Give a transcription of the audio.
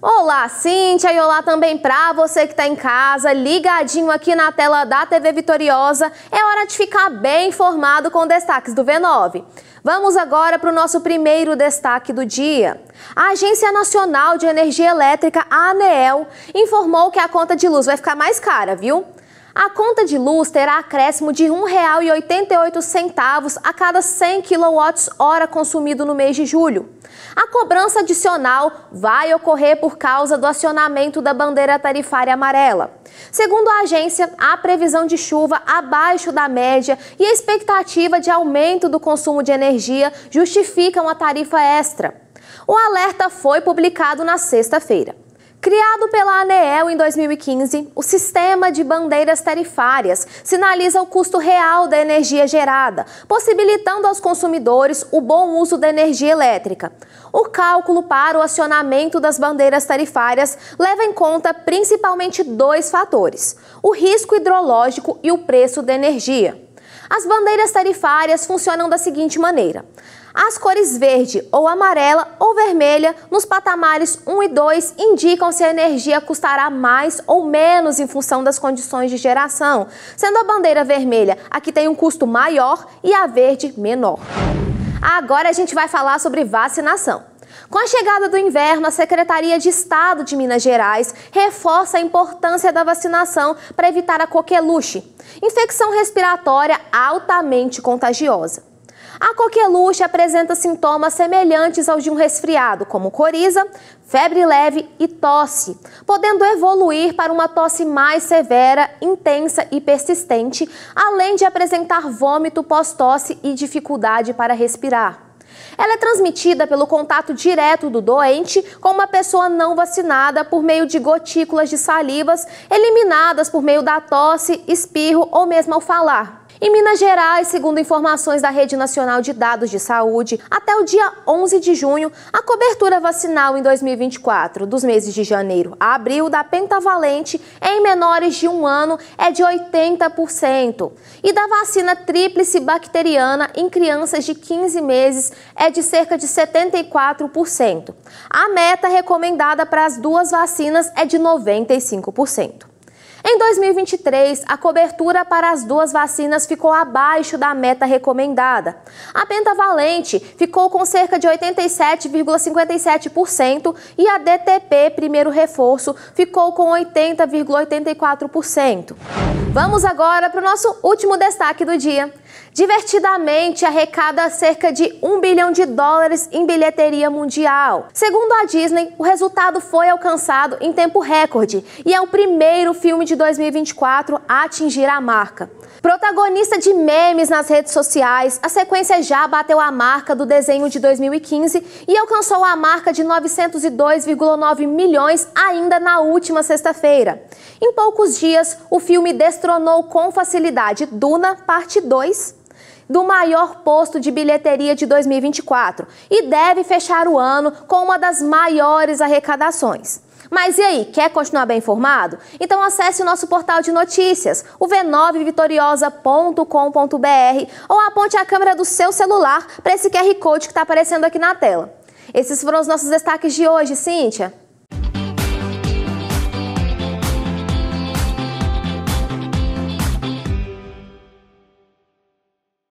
Olá, Cíntia, e olá também para você que está em casa, ligadinho aqui na tela da TV Vitoriosa. É hora de ficar bem informado com destaques do V9. Vamos agora para o nosso primeiro destaque do dia. A Agência Nacional de Energia Elétrica, a ANEEL, informou que a conta de luz vai ficar mais cara, viu? A conta de luz terá acréscimo de R$ 1,88 a cada 100 kWh consumido no mês de julho. A cobrança adicional vai ocorrer por causa do acionamento da bandeira tarifária amarela. Segundo a agência, há previsão de chuva abaixo da média e a expectativa de aumento do consumo de energia justificam a tarifa extra. O alerta foi publicado na sexta-feira. Criado pela ANEEL em 2015, o sistema de bandeiras tarifárias sinaliza o custo real da energia gerada, possibilitando aos consumidores o bom uso da energia elétrica. O cálculo para o acionamento das bandeiras tarifárias leva em conta principalmente dois fatores: o risco hidrológico e o preço da energia. As bandeiras tarifárias funcionam da seguinte maneira: as cores verde ou amarela ou vermelha nos patamares 1 e 2 indicam se a energia custará mais ou menos em função das condições de geração, sendo a bandeira vermelha a que tem um custo maior e a verde menor. Agora a gente vai falar sobre vacinação. Com a chegada do inverno, a Secretaria de Estado de Minas Gerais reforça a importância da vacinação para evitar a coqueluche, infecção respiratória altamente contagiosa. A coqueluche apresenta sintomas semelhantes aos de um resfriado, como coriza, febre leve e tosse, podendo evoluir para uma tosse mais severa, intensa e persistente, além de apresentar vômito pós-tosse e dificuldade para respirar. Ela é transmitida pelo contato direto do doente com uma pessoa não vacinada por meio de gotículas de salivas eliminadas por meio da tosse, espirro ou mesmo ao falar. Em Minas Gerais, segundo informações da Rede Nacional de Dados de Saúde, até o dia 11 de junho, a cobertura vacinal em 2024 dos meses de janeiro a abril da pentavalente em menores de um ano é de 80% e da vacina tríplice bacteriana em crianças de 15 meses é de cerca de 74%. A meta recomendada para as duas vacinas é de 95%. Em 2023, a cobertura para as duas vacinas ficou abaixo da meta recomendada. A pentavalente ficou com cerca de 87,57% e a DTP, primeiro reforço, ficou com 80,84%. Vamos agora para o nosso último destaque do dia divertidamente arrecada cerca de 1 bilhão de dólares em bilheteria mundial. Segundo a Disney, o resultado foi alcançado em tempo recorde e é o primeiro filme de 2024 a atingir a marca. Protagonista de memes nas redes sociais, a sequência já bateu a marca do desenho de 2015 e alcançou a marca de 902,9 milhões ainda na última sexta-feira. Em poucos dias, o filme destronou com facilidade Duna Parte 2 do maior posto de bilheteria de 2024 e deve fechar o ano com uma das maiores arrecadações. Mas e aí, quer continuar bem informado? Então acesse o nosso portal de notícias, o v9vitoriosa.com.br ou aponte a câmera do seu celular para esse QR Code que está aparecendo aqui na tela. Esses foram os nossos destaques de hoje, Cíntia.